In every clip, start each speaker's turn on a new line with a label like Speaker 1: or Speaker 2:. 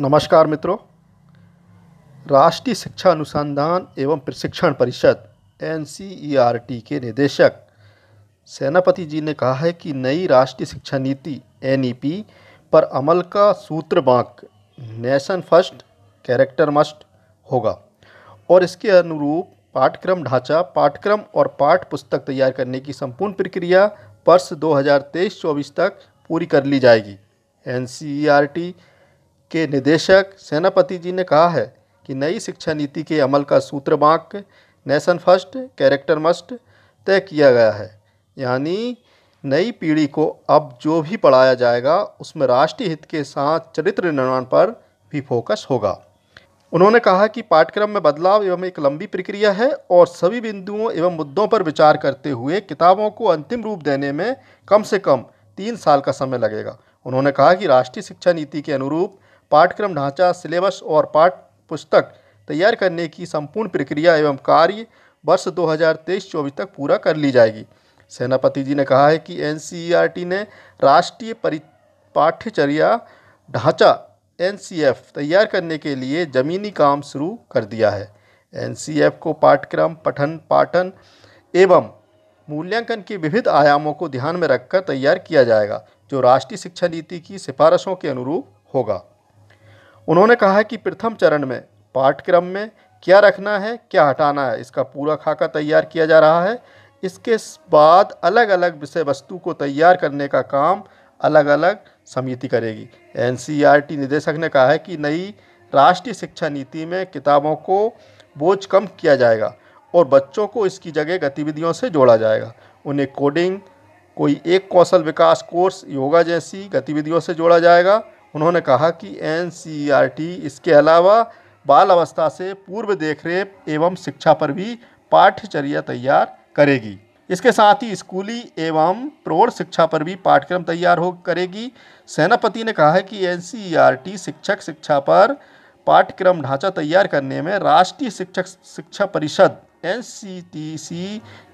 Speaker 1: नमस्कार मित्रों राष्ट्रीय शिक्षा अनुसंधान एवं प्रशिक्षण परिषद एन के निदेशक सेनापति जी ने कहा है कि नई राष्ट्रीय शिक्षा नीति एन पर अमल का सूत्र बांक नेशन फर्स्ट कैरेक्टर मस्ट होगा और इसके अनुरूप पाठ्यक्रम ढांचा पाठ्यक्रम और पाठ पुस्तक तैयार करने की संपूर्ण प्रक्रिया वर्ष 2023-24 तक पूरी कर ली जाएगी एन के निदेशक सेनापति जी ने कहा है कि नई शिक्षा नीति के अमल का सूत्र वाक्य नेशन फर्स्ट कैरेक्टर मस्ट तय किया गया है यानी नई पीढ़ी को अब जो भी पढ़ाया जाएगा उसमें राष्ट्रीय हित के साथ चरित्र निर्माण पर भी फोकस होगा उन्होंने कहा कि पाठ्यक्रम में बदलाव एवं एक लंबी प्रक्रिया है और सभी बिंदुओं एवं मुद्दों पर विचार करते हुए किताबों को अंतिम रूप देने में कम से कम तीन साल का समय लगेगा उन्होंने कहा कि राष्ट्रीय शिक्षा नीति के अनुरूप पाठ्यक्रम ढांचा सिलेबस और पाठ पुस्तक तैयार करने की संपूर्ण प्रक्रिया एवं कार्य वर्ष 2023-24 तक पूरा कर ली जाएगी सेनापति जी ने कहा है कि एन ने राष्ट्रीय परि पाठ्यचर्या ढांचा एन तैयार करने के लिए ज़मीनी काम शुरू कर दिया है एन को पाठ्यक्रम पठन पाठन एवं मूल्यांकन के विविध आयामों को ध्यान में रखकर तैयार किया जाएगा जो राष्ट्रीय शिक्षा नीति की सिफारिशों के अनुरूप होगा उन्होंने कहा कि प्रथम चरण में पाठ्यक्रम में क्या रखना है क्या हटाना है इसका पूरा खाका तैयार किया जा रहा है इसके बाद अलग अलग विषय वस्तु को तैयार करने का काम अलग अलग समिति करेगी एन निदेशक ने कहा है कि नई राष्ट्रीय शिक्षा नीति में किताबों को बोझ कम किया जाएगा और बच्चों को इसकी जगह गतिविधियों से जोड़ा जाएगा उन्हें कोडिंग कोई एक कौशल विकास कोर्स योगा जैसी गतिविधियों से जोड़ा जाएगा उन्होंने कहा कि एन इसके अलावा बाल अवस्था से पूर्व देखरेख एवं शिक्षा पर भी पाठ्यचर्या तैयार करेगी इसके साथ ही स्कूली एवं प्रौढ़ शिक्षा पर भी पाठ्यक्रम तैयार हो करेगी सेनापति ने कहा है कि एन शिक्षक शिक्षा पर पाठ्यक्रम ढांचा तैयार करने में राष्ट्रीय शिक्षक शिक्षा परिषद एन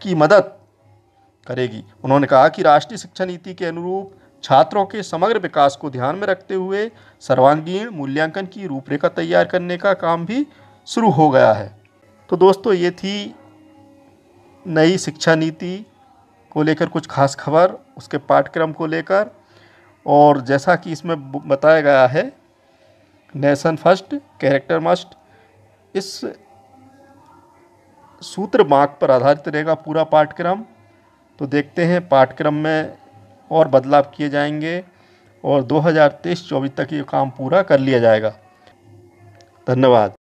Speaker 1: की मदद करेगी उन्होंने कहा कि राष्ट्रीय शिक्षा नीति के अनुरूप छात्रों के समग्र विकास को ध्यान में रखते हुए सर्वांगीण मूल्यांकन की रूपरेखा तैयार करने का काम भी शुरू हो गया है तो दोस्तों ये थी नई शिक्षा नीति को लेकर कुछ खास खबर उसके पाठ्यक्रम को लेकर और जैसा कि इसमें बताया गया है नेशन फर्स्ट कैरेक्टर मस्ट इस सूत्र मार्ग पर आधारित रहेगा पूरा पाठ्यक्रम तो देखते हैं पाठ्यक्रम में और बदलाव किए जाएंगे और 2023-24 तक ये काम पूरा कर लिया जाएगा धन्यवाद